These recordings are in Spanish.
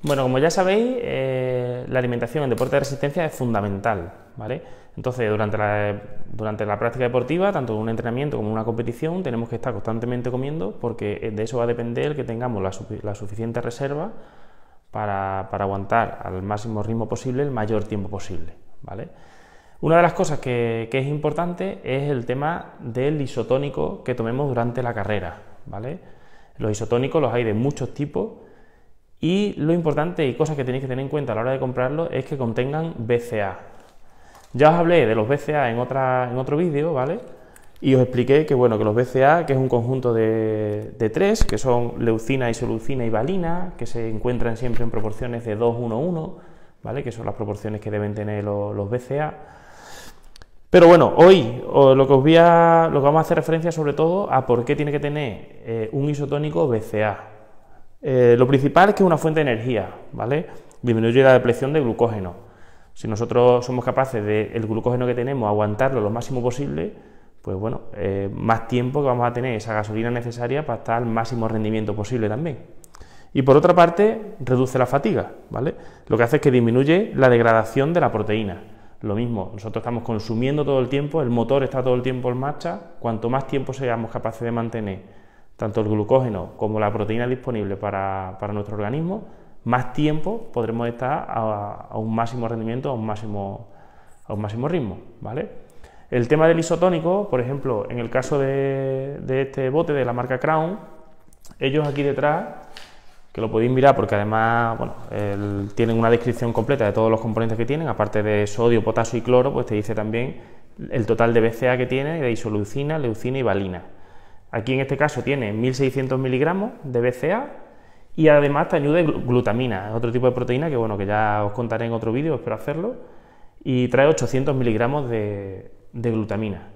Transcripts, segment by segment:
Bueno, como ya sabéis, eh, la alimentación en deporte de resistencia es fundamental, ¿vale? Entonces, durante la, durante la práctica deportiva, tanto en un entrenamiento como en una competición, tenemos que estar constantemente comiendo porque eh, de eso va a depender que tengamos la, suficiente reserva para, aguantar al máximo ritmo posible el mayor tiempo posible, ¿vale? Una de las cosas que, que es importante es el tema del isotónico que tomemos durante la carrera, ¿vale? Los isotónicos los hay de muchos tipos, y lo importante y cosas que tenéis que tener en cuenta a la hora de comprarlo es que contengan BCA. Ya os hablé de los BCA en, otra, en otro vídeo, ¿vale? Y os expliqué que, bueno, que los BCA, que es un conjunto de, tres, que son leucina, isoleucina y valina, que se encuentran siempre en proporciones de 2, 1, 1, ¿vale? Que son las proporciones que deben tener los, BCA. Pero bueno, hoy lo que os voy a, lo que vamos a hacer referencia sobre todo a por qué tiene que tener eh, un isotónico BCA. Eh, lo principal es que es una fuente de energía, ¿vale? Disminuye la depresión de glucógeno. Si nosotros somos capaces de el glucógeno que tenemos aguantarlo lo máximo posible, pues bueno, eh, más tiempo que vamos a tener esa gasolina necesaria para estar al máximo rendimiento posible también. Y por otra parte, reduce la fatiga, ¿vale? Lo que hace es que disminuye la degradación de la proteína. Lo mismo, nosotros estamos consumiendo todo el tiempo, el motor está todo el tiempo en marcha, cuanto más tiempo seamos capaces de mantener tanto el glucógeno como la proteína disponible para, nuestro organismo, más tiempo podremos estar a, un máximo rendimiento, a un máximo, a un máximo ritmo. ¿vale? El tema del isotónico, por ejemplo, en el caso de, este bote de la marca Crown, ellos aquí detrás que lo podéis mirar porque además bueno, tienen una descripción completa de todos los componentes que tienen, aparte de sodio, potasio y cloro, pues te dice también el total de BCA que tiene, de isoleucina, leucina y valina. Aquí en este caso tiene 1600 miligramos de BCA y además te añade glutamina, otro tipo de proteína que bueno, que ya os contaré en otro vídeo, espero hacerlo, y trae 800 miligramos de, glutamina.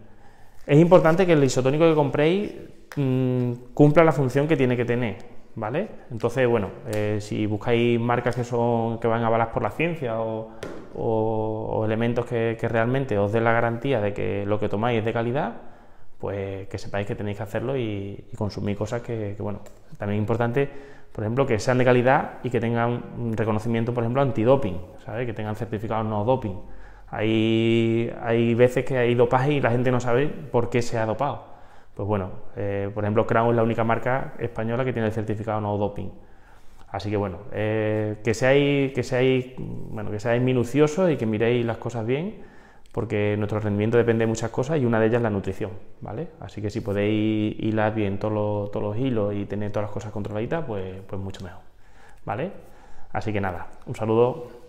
Es importante que el isotónico que compréis mm, cumpla la función que tiene que tener, ¿vale? Entonces, bueno, eh, si buscáis marcas que son que van avaladas por la ciencia o, elementos que realmente os den la garantía de que lo que tomáis es de calidad, pues que sepáis que tenéis que hacerlo y, consumir cosas que, bueno, también es importante, por ejemplo, que sean de calidad y que tengan un reconocimiento, por ejemplo, antidoping, ¿sabes? Que tengan certificado no doping. Hay, hay veces que hay dopaje y la gente no sabe por qué se ha dopado. Pues bueno, eh, por ejemplo, Crown es la única marca española que tiene el certificado no doping. Así que bueno, eh, que seáis, que seáis, bueno, que seáis minuciosos y que miréis las cosas bien porque nuestro rendimiento depende de muchas cosas y una de ellas es la nutrición, ¿vale? Así que si podéis hilar bien todos los, hilos y tener todas las cosas controladitas, pues, pues mucho mejor, ¿vale? Así que nada, un saludo.